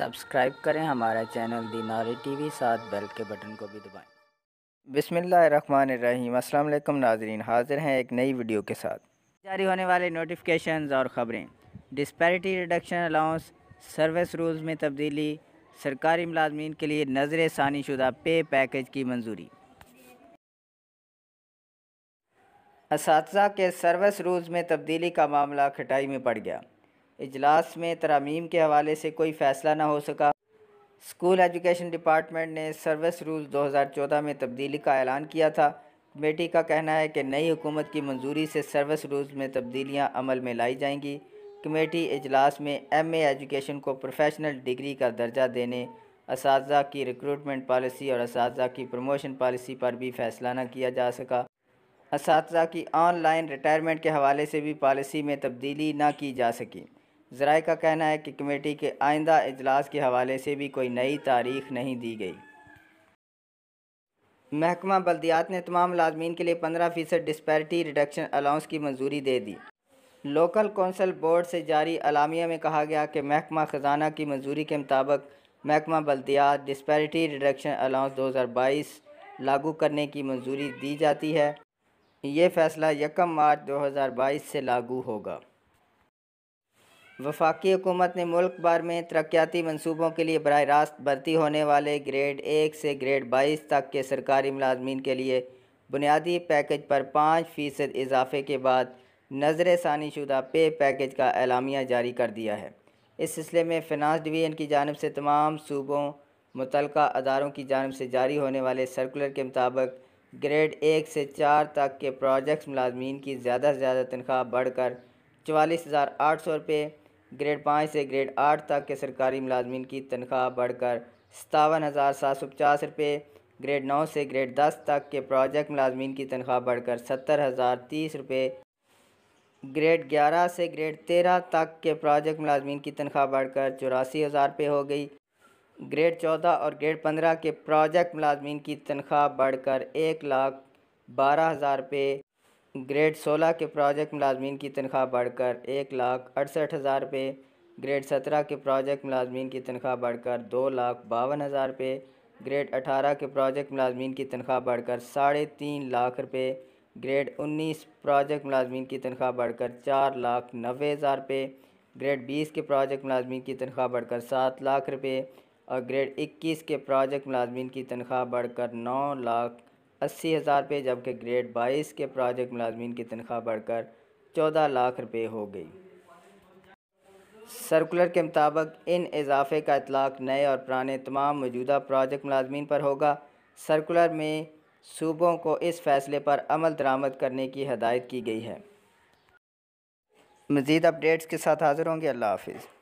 subscribe करें हमारा channel दी नारी टीवी साथ बेल के बटन को भी दबाएं बिसमीम अल्लाम नाजरीन हाजिर हैं एक नई वीडियो के साथ जारी होने वाले नोटिफिकेशन और ख़बरें disparity reduction allowance service rules में तब्दीली सरकारी मुलाजमीन के लिए नजर षानी शुदा पे पैकेज की मंजूरी इस के सर्विस रूल्स में तब्दीली का मामला खटाई में पड़ गया इजलास में तरामीम के हवाले से कोई फ़ैसला ना हो सका स्कूल एजुकेशन डिपार्टमेंट ने सर्विस रूल 2014 में तब्दीली का ऐलान किया था कमेटी का कहना है कि नई हुकूमत की मंजूरी से सर्विस रूल्स में तब्दीलियां अमल में लाई जाएंगी कमेटी इजलास में एम एजुकेशन को प्रोफेशनल डिग्री का दर्जा देने इस की रिक्रूटमेंट पॉलिसी और इस की प्रमोशन पॉलिसी पर भी फैसला न किया जा सका इस की ऑनलाइन रिटायरमेंट के हवाले से भी पॉलिसी में तब्दीली ना की जा सकी जराए का कहना है कि कमेटी के आइंदा अजलास के हवाले से भी कोई नई तारीख नहीं दी गई महकमा बल्दियात ने तमाम लाजमीन के लिए पंद्रह फ़ीसद डिस्पैरिटी रिडक्शन अलाउंस की मंजूरी दे दी लोकल कौंसल बोर्ड से जारी अलामिया में कहा गया कि महकमा ख़जाना की मंजूरी के मुताबिक महकमा बल्दियात डिस्पैरिटी रिडक्शन अलाउंस दो हज़ार बाईस लागू करने की मंजूरी दी जाती है ये फैसला यकम मार्च दो हज़ार बाईस से लागू होगा वफाकी हुकूमत ने मुल्क भर में तरक्याती मनसूबों के लिए बरह रास्त भर्ती होने वाले ग्रेड एक से ग्रेड बाईस तक के सरकारी मुलाजमीन के लिए बुनियादी पैकेज पर पाँच फ़ीसद इजाफे के बाद नजर षानी शुदा पे पैकेज का एलामिया जारी कर दिया है इस सिलसिले में फिनांस डिवीजन की जानब से तमाम सूबों मुतल अदारों की जानब से जारी होने वाले सर्कुलर के मुताबिक ग्रेड एक से चार तक के प्रोजेक्ट्स मुलाजमीन की ज़्यादा से ज़्यादा तनख्वाह बढ़कर चवालीस हज़ार आठ सौ रुपये ग्रेड पाँच से ग्रेड आठ तक के सरकारी मुलाजमन की तनख्वाह बढ़कर सतावन हज़ार सात सौ पचास रुपये ग्रेड नौ से ग्रेड दस तक के प्रोजेक्ट मुलाजमन की तनख्वाह बढ़कर सत्तर हज़ार तीस रुपये ग्रेड ग्यारह से ग्रेड तेरह तक के प्रोजेक्ट मुलाजमन की तनख्वाह बढ़कर चौरासी हज़ार रुपये हो गई ग्रेड चौदह और ग्रेड पंद्रह के प्रोजेक्ट मुलाजमन की तनख्वाह बढ़कर एक लाख बारह हज़ार रुपये ग्रेड सोलह के प्रोजेक्ट मुलाजमीन की तनख्वाह बढ़कर एक लाख अड़सठ हज़ार रुपये ग्रेड सत्रह के प्रोजेक्ट मुलाजमीन की तनख्वाह बढ़कर दो लाख बावन हज़ार रुपये ग्रेड अठारह के प्रोजेक्ट मुलाजमीन की तनख्वाह बढ़कर साढ़े तीन लाख रुपये ग्रेड उन्नीस प्रोजेक्ट मुलाजमीन की तनख्वाह बढ़कर चार लाख नबे हज़ार रुपये ग्रेड बीस के प्रोजेक्ट मुलाजमीन की तनख्वाह बढ़कर सात लाख रुपये और ग्रेड इक्कीस के प्रोजेक्ट मुलाजमीन की तनख्वाह बढ़कर नौ लाख अस्सी हज़ार रुपये जबकि ग्रेड बाईस के प्रोजेक्ट मुलाजमीन की तनख्वाह बढ़कर चौदह लाख रुपये हो गई सर्कुलर के मुताबिक इन इजाफे का इतलाक नए और पुराने तमाम मौजूदा प्रोजेक्ट मुलाजमीन पर होगा सर्कुलर में सूबों को इस फैसले पर अमल दरामद करने की हदायत की गई है मज़ीद अपडेट्स के साथ हाज़िर होंगे अल्लाह हाफिज़